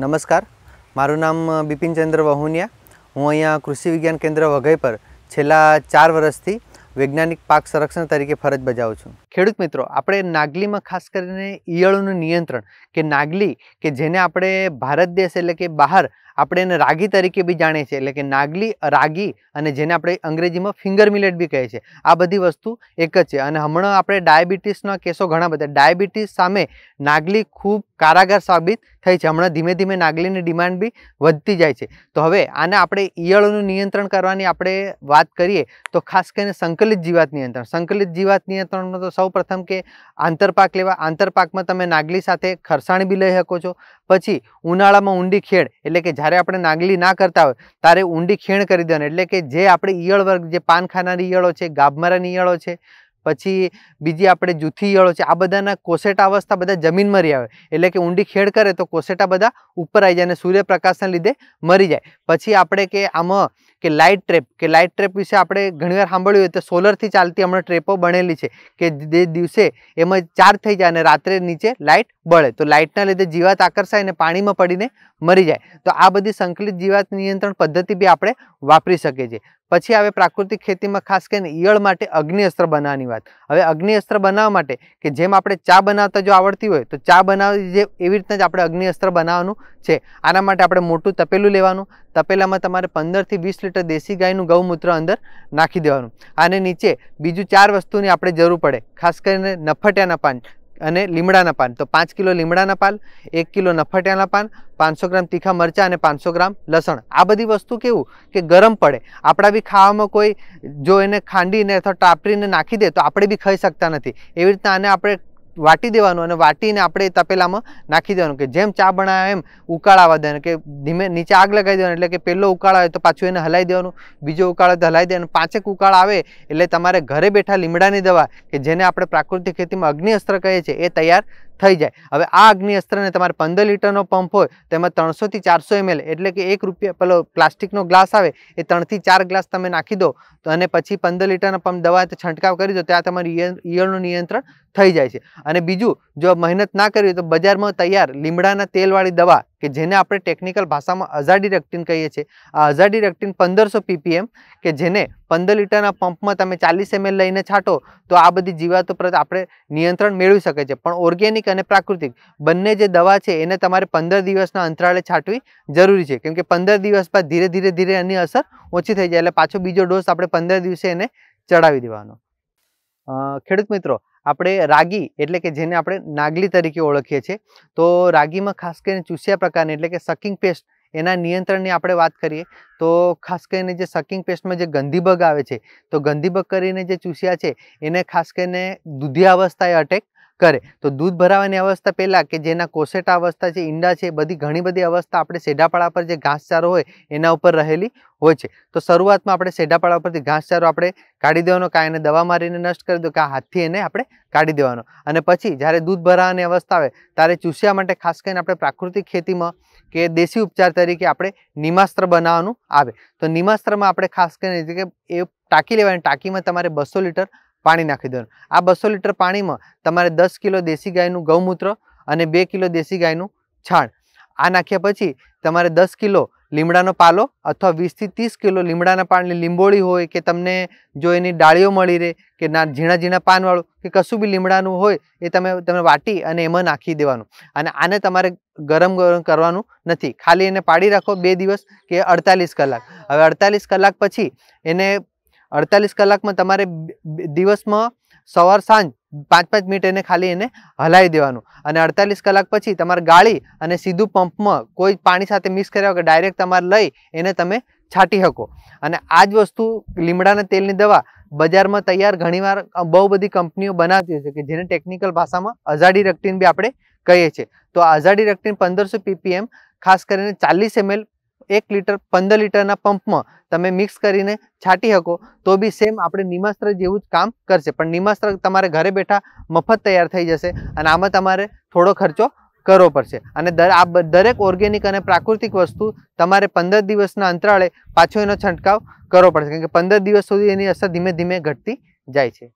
नमस्कार મારું નામ બિપિન ચંદ્ર વહોનિયા હું અહીં કૃષિ વિજ્ઞાન કેન્દ્ર વઘઈ પર છેલા 4 વર્ષથી વૈજ્ઞાનિક પાક સરક્ષણ તરીકે ફરજ બજાવું છું ખેડૂત મિત્રો આપણે નાગલીમાં ખાસ કરીને ઈયળનો નિયંત્રણ કે નાગલી કે જેને આપણે ભારત દેશ એટલે કે બહાર આપણેને રાગી તરીકે ભી જાણે છે એટલે કે નાગલી રાગી અને જેને આપણે અંગ્રેજીમાં ફિંગર મિલેટ ભી કહે છે આ બધી વસ્તુ એક જ છે અને હમણા આપણે ડાયાબિટીસના કેસો ઘણા બધા ડાયાબિટીસ સામે નાગલી ખૂબ કારાગર સાબિત થઈ છે હમણા ધીમે ધીમે નાગલીની ડિમાન્ડ ભી વધતી જાય છે તો હવે આને આપણે ઈયળનું નિયંત્રણ કરવાની આપણે વાત કરીએ તો ખાસ કરીને સંકલિત જીવાત નિયંત્રણ સંકલિત જીવાત નિયંત્રણનો તો સૌપ્રથમ કે આંતરપાક લેવા આંતરપાકમાં તમે નાગલી સાથે ખરસાણ ભી લઈ શકો છો પછી ઉનાળામાં ઊંડી ખેડ એટલે કે તારે આપણે નાગલી ના કરતા હોય તારે ઉંડી ખેણ કરી દેણ એટલે કે જે આપણે ઈયળ વર્ગ જે પાન ખાના રીયળો છે ગાબમરા રીયળો છે પછી બીજી આપણે જુઠી રીયળો છે આ બધાના કોસેટા અવસ્થા બધા જમીનમાં રહી આવે એટલે કે ઉંડી ખેડ કરે તો કોસેટા બધા ઉપર આવી જાય ને સૂર્યપ્રકાશને લીધે મરી જાય પછી આપણે કે આમાં કે લાઇટ ટ્રેપ કે લાઇટ ટ્રેપ વિશે આપણે ઘણીવાર સાંભળ્યું હોય તો સોલરથી ચાલતી હમણાં ટ્રેપો બનેલી છે કે જે દિવસે એમાં ચાર્જ થઈ જાય અને રાત્રે નીચે લાઇટ બળે તો લાઇટના લીધે જીવાત આકર્ષાય અને પાણીમાં પડીને મરી જાય તો આ બધી સંકલિત જીવાત નિયંત્રણ પદ્ધતિ બી આપણે વાપરી શકીએ છીએ પછી આવે પ્રાકૃતિક ખેતીમાં ખાસ કરીને yield માટે અગ્નિ યશત્ર બનાવવાની વાત હવે અગ્નિ યશત્ર બનાવવા માટે કે જેમ આપણે ચા બનાવતા જો આવર્તી હોય તો ચા બનાવી જે આવી રીતે જ આપણે અગ્નિ યશત્ર બનાવવાનું છે આના માટે આપણે મોટું તપેલું લેવાનું તપેલામાં તમારે 15 થી 20 લિટર દેશી ગાયનું ગૌમૂત્ર અંદર નાખી દેવાનું આને નીચે બીજી ચાર વસ્તુની આપણે જરૂર પડે ખાસ કરીને નફટ્યાના પાંચ અને લીમડાના પાન તો 5 કિલો લીમડાના પાન 1 કિલો નફટ્યાના પાન 500 ગ્રામ તીખા મરચા અને 500 ગ્રામ લસણ આ બધી વસ્તુ કેવું કે ગરમ પડે આપડા બી ખાવામાં કોઈ જો એને ખાંડી ને તો તાપરી ને નાખી દે તો આપણે બી ખાઈ શકતા નથી એ રીતે આને આપણે વાટી દેવાનું અને વાટીને આપણે તપેલામાં નાખી દેવાનું કે જેમ ચા બનાવાય એમ ઉકાળવા દેને કે ધીમે નીચે આગ લગાવી દેને એટલે કે પેલો ઉકળાય તો પાછું એને હલાવી દેવાનું બીજો ઉકળ દે હલાવી દે અને પાંચે ઉકળ આવે એટલે તમારે ઘરે બેઠા લીમડાની દવા કે જેને આપણે પ્રાકૃતિક ખેતીમાં અગ્નિઅસ્ત્ર કહે છે એ તૈયાર થઈ જાય હવે આ અગ્નિ અસ્ત્રને તમારે પંદર લીટરનો પંપ હોય તેમાં ત્રણસોથી ચારસો એમએલ એટલે કે એક રૂપિયા પેલો પ્લાસ્ટિકનો ગ્લાસ આવે એ ત્રણથી ચાર ગ્લાસ તમે નાખી દો અને પછી પંદર લીટરના પંપ દવા છંટકાવ કરી દો ત્યાં તમારું ઈયળનું નિયંત્રણ થઈ જાય છે અને બીજું જો મહેનત ના કરવી તો બજારમાં તૈયાર લીમડાના તેલવાળી દવા કે જેને આપણે ટેકનિકલ ભાષામાં અઝાડી રેક્ટિન કહીએ છીએ આ અઝાડી રેક્ટિન પંદરસો પીપીએમ કે જેને પંદર લીટરના પંપમાં તમે ચાલીસ એમએલ લઈને છાંટો તો આ બધી જીવાતો પર આપણે નિયંત્રણ મેળવી શકે છે પણ ઓર્ગેનિક અને પ્રાકૃતિક બંને જે દવા છે એને તમારે પંદર દિવસના અંતરાળે છાંટવી જરૂરી છે કેમ કે પંદર દિવસ બાદ ધીરે ધીરે ધીરે એની અસર ઓછી થઈ જાય એટલે પાછો બીજો ડોઝ આપણે પંદર દિવસે એને ચડાવી દેવાનો ખેડૂત મિત્રો આપણે રાગી એટલે કે જેને આપણે નાગલી તરીકે ઓળખીએ છીએ તો રાગીમાં ખાસ કરીને ચૂસ્યા પ્રકારની એટલે કે સકિંગ પેસ્ટ એના નિયંત્રણની આપણે વાત કરીએ તો ખાસ કરીને જે સકિંગ પેસ્ટમાં જે ગંધીબગ આવે છે તો ગંધીબગ કરીને જે ચૂસ્યા છે એને ખાસ કરીને દૂધી અવસ્થાએ અટેક તારે તો દૂધ ભરાવાની અવસ્થા પહેલા કે જેના કોસેટા અવસ્થા છે ઇંડા છે બધી ઘણી બધી અવસ્થા આપણે શેઢાપાડા પર જે ઘાસચારો હોય એના ઉપર રહેલી હોય છે તો શરૂઆતમાં આપણે શેઢાપાડા ઉપરથી ઘાસચારો આપણે કાઢી દેવાનો કાય અને દવા મારીને નષ્ટ કરી દો કે હાથથી એને આપણે કાઢી દેવાનો અને પછી જ્યારે દૂધ ભરાવાની અવસ્થા આવે ત્યારે ચૂસિયા માટે ખાસ કરીને આપણે પ્રાકૃતિક ખેતીમાં કે દેશી ઉપચાર તરીકે આપણે નીમાસ્ત્ર બનાવવાનું આવે તો નીમાસ્ત્રમાં આપણે ખાસ કરીને કે એ टाकी લેવાની टाकीમાં તમારે 200 લિટર પાણી નાખી દો આ 200 લિટર પાણીમાં તમારે 10 કિલો દેશી ગાયનું ગૌમૂત્ર અને 2 કિલો દેશી ગાયનું છાણ આ નાખ્યા પછી તમારે 10 કિલો લીમડાનો પાલો અથવા 20 થી 30 કિલો લીમડાના પાન લીંબોળી હોય કે તમને જો એની ડાળીઓ મળી રહે કે ના ઝીણા ઝીણા પાન વાળું કે કશું બી લીમડાનું હોય એ તમે તમે વાટી અને એમાં નાખી દેવાનું અને આને તમારે ગરમ કરવાનો નથી ખાલી એને પાડી રાખો 2 દિવસ કે 48 કલાક હવે 48 કલાક પછી એને અડતાલીસ કલાકમાં તમારે દિવસમાં સવાર સાંજ પાંચ પાંચ મિનિટ એને ખાલી એને હલાવી દેવાનું અને અડતાલીસ કલાક પછી તમારે ગાળી અને સીધું પંપમાં કોઈ પાણી સાથે મિક્સ કર્યા વગર ડાયરેક્ટ તમારે લઈ એને તમે છાંટી શકો અને આ જ વસ્તુ લીમડાના તેલની દવા બજારમાં તૈયાર ઘણીવાર બહુ બધી કંપનીઓ બનાવતી છે કે જેને ટેકનિકલ ભાષામાં અઝાડી રક્ટિન બી આપણે કહીએ છીએ તો અઝાડી રક્ટિન પંદરસો પીપીએમ ખાસ કરીને ચાલીસ એમએલ 1 લિટર 15 લિટર ના પંપ માં તમે મિક્સ કરીને છાટી શકો તો ભી સેમ આપણે નીમાસ્તર જેવું જ કામ કરશે પણ નીમાસ્તર તમારે ઘરે બેઠા મફત તૈયાર થઈ જશે અને આમાં તમારે થોડો ખર્જો કરવો પડશે અને દરેક ઓર્ગેનિક અને પ્રાકૃતિક વસ્તુ તમારે 15 દિવસના અંતરાલે પાછો એનો છંટકાવ કરવો પડશે કારણ કે 15 દિવસ સુધી એની અસર ધીમે ધીમે ઘટતી જાય છે